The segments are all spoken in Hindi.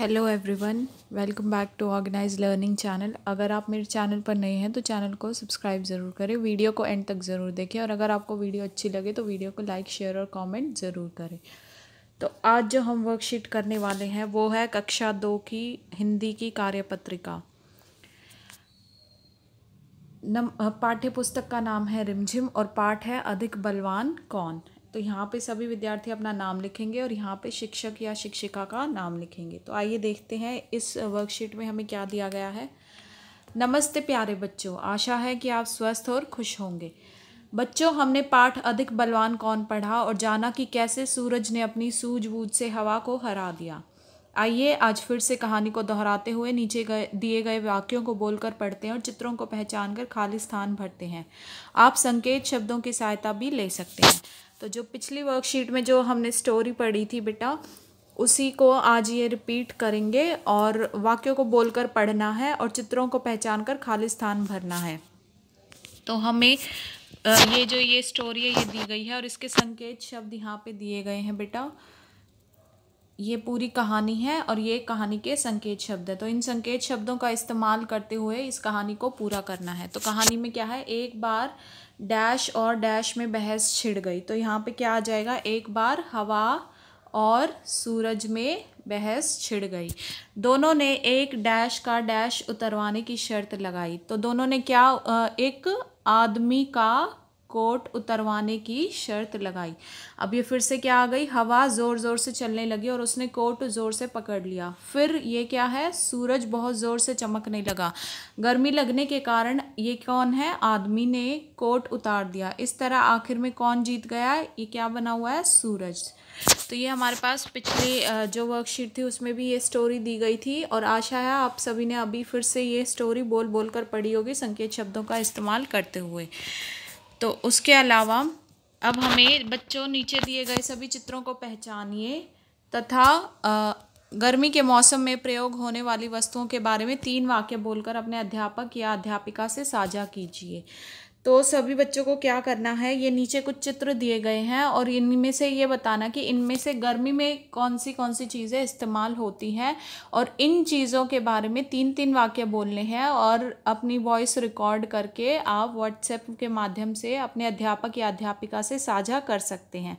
hello everyone welcome back to organize learning channel अगर आप मेरे चैनल पर नए हैं तो चैनल को सब्सक्राइब ज़रूर करें वीडियो को एंड तक ज़रूर देखें और अगर आपको वीडियो अच्छी लगे तो वीडियो को लाइक शेयर और कमेंट ज़रूर करें तो आज जो हम वर्कशीट करने वाले हैं वो है कक्षा दो की हिंदी की कार्यपत्रिका नम पाठ्य पुस्तक का नाम है रिमझिम और पाठ है अधिक बलवान कौन तो यहाँ पे सभी विद्यार्थी अपना नाम लिखेंगे और यहाँ पे शिक्षक या शिक्षिका का नाम लिखेंगे तो आइए देखते हैं इस वर्कशीट में हमें क्या दिया गया है नमस्ते प्यारे बच्चों आशा है कि आप स्वस्थ और खुश होंगे बच्चों हमने पाठ अधिक बलवान कौन पढ़ा और जाना कि कैसे सूरज ने अपनी सूझबूझ से हवा को हरा दिया आइए आज फिर से कहानी को दोहराते हुए नीचे गए दिए गए वाक्यों को बोलकर पढ़ते हैं और चित्रों को पहचान कर खाली स्थान भरते हैं आप संकेत शब्दों की सहायता भी ले सकते हैं तो जो पिछली वर्कशीट में जो हमने स्टोरी पढ़ी थी बेटा उसी को आज ये रिपीट करेंगे और वाक्यों को बोलकर पढ़ना है और चित्रों को पहचान कर खाली स्थान भरना है तो हमें ये जो ये स्टोरी है ये दी गई है और इसके संकेत शब्द यहाँ पे दिए गए हैं बेटा ये पूरी कहानी है और ये कहानी के संकेत शब्द है तो इन संकेत शब्दों का इस्तेमाल करते हुए इस कहानी को पूरा करना है तो कहानी में क्या है एक बार डैश और डैश में बहस छिड़ गई तो यहाँ पे क्या आ जाएगा एक बार हवा और सूरज में बहस छिड़ गई दोनों ने एक डैश का डैश उतरवाने की शर्त लगाई तो दोनों ने क्या एक आदमी का कोट उतरवाने की शर्त लगाई अब ये फिर से क्या आ गई हवा ज़ोर ज़ोर से चलने लगी और उसने कोट ज़ोर से पकड़ लिया फिर ये क्या है सूरज बहुत ज़ोर से चमकने लगा गर्मी लगने के कारण ये कौन है आदमी ने कोट उतार दिया इस तरह आखिर में कौन जीत गया ये क्या बना हुआ है सूरज तो ये हमारे पास पिछली जो वर्कशीट थी उसमें भी ये स्टोरी दी गई थी और आशा है आप सभी ने अभी फिर से ये स्टोरी बोल बोल कर पढ़ी होगी संकेत शब्दों का इस्तेमाल करते हुए तो उसके अलावा अब हमें बच्चों नीचे दिए गए सभी चित्रों को पहचानिए तथा गर्मी के मौसम में प्रयोग होने वाली वस्तुओं के बारे में तीन वाक्य बोलकर अपने अध्यापक या अध्यापिका से साझा कीजिए तो सभी बच्चों को क्या करना है ये नीचे कुछ चित्र दिए गए हैं और इनमें से ये बताना कि इनमें से गर्मी में कौन सी कौन सी चीज़ें इस्तेमाल होती हैं और इन चीज़ों के बारे में तीन तीन वाक्य बोलने हैं और अपनी वॉइस रिकॉर्ड करके आप व्हाट्सएप के माध्यम से अपने अध्यापक या अध्यापिका से साझा कर सकते हैं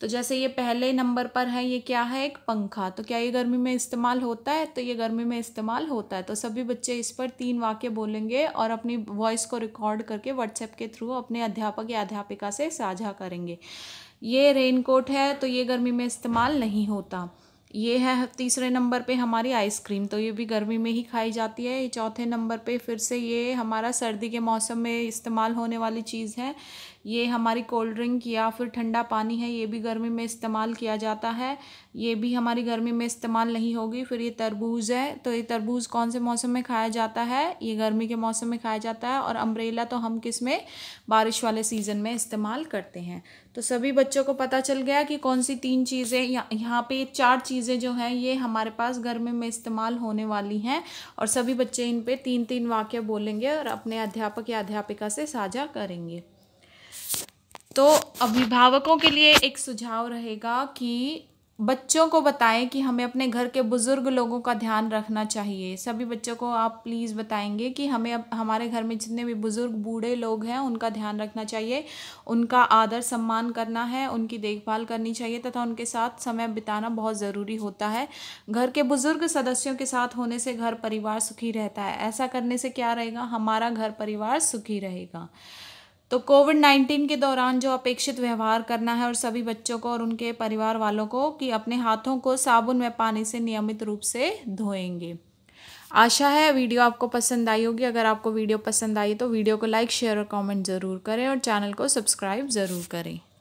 तो जैसे ये पहले नंबर पर है ये क्या है एक पंखा तो क्या ये गर्मी में इस्तेमाल होता है तो ये गर्मी में इस्तेमाल होता है तो सभी बच्चे इस पर तीन वाक्य बोलेंगे और अपनी वॉइस को रिकॉर्ड करके व्हाट्सएप व्हाट्सएप के थ्रू अपने अध्यापक या अध्यापिका से साझा करेंगे ये रेन कोट है तो ये गर्मी में इस्तेमाल नहीं होता ये है तीसरे नंबर पे हमारी आइसक्रीम तो ये भी गर्मी में ही खाई जाती है चौथे नंबर पे फिर से ये हमारा सर्दी के मौसम में इस्तेमाल होने वाली चीज़ है ये हमारी कोल्ड ड्रिंक या फिर ठंडा पानी है ये भी गर्मी में इस्तेमाल किया जाता है ये भी हमारी गर्मी में इस्तेमाल नहीं होगी फिर ये तरबूज है तो ये तरबूज कौन से मौसम में खाया जाता है ये गर्मी के मौसम में खाया जाता है और अम्ब्रेला तो हम किस में बारिश वाले सीज़न में इस्तेमाल करते हैं तो सभी बच्चों को पता चल गया कि कौन सी तीन चीज़ें यहाँ पे चार चीज़ें जो हैं ये हमारे पास गर्मी में इस्तेमाल होने वाली हैं और सभी बच्चे इन पर तीन तीन वाक्य बोलेंगे और अपने अध्यापक या अध्यापिका से साझा करेंगे तो अभिभावकों के लिए एक सुझाव रहेगा कि बच्चों को बताएं कि हमें अपने घर के बुज़ुर्ग लोगों का ध्यान रखना चाहिए सभी बच्चों को आप प्लीज़ बताएंगे कि हमें अब हमारे घर में जितने भी बुज़ुर्ग बूढ़े लोग हैं उनका ध्यान रखना चाहिए उनका आदर सम्मान करना है उनकी देखभाल करनी चाहिए तथा उनके साथ समय बिताना बहुत ज़रूरी होता है घर के बुज़ुर्ग सदस्यों के साथ होने से घर परिवार सुखी रहता है ऐसा करने से क्या रहेगा हमारा घर परिवार सुखी रहेगा तो कोविड नाइन्टीन के दौरान जो अपेक्षित व्यवहार करना है और सभी बच्चों को और उनके परिवार वालों को कि अपने हाथों को साबुन व पानी से नियमित रूप से धोएंगे आशा है वीडियो आपको पसंद आई होगी अगर आपको वीडियो पसंद आई तो वीडियो को लाइक शेयर और कमेंट ज़रूर करें और चैनल को सब्सक्राइब ज़रूर करें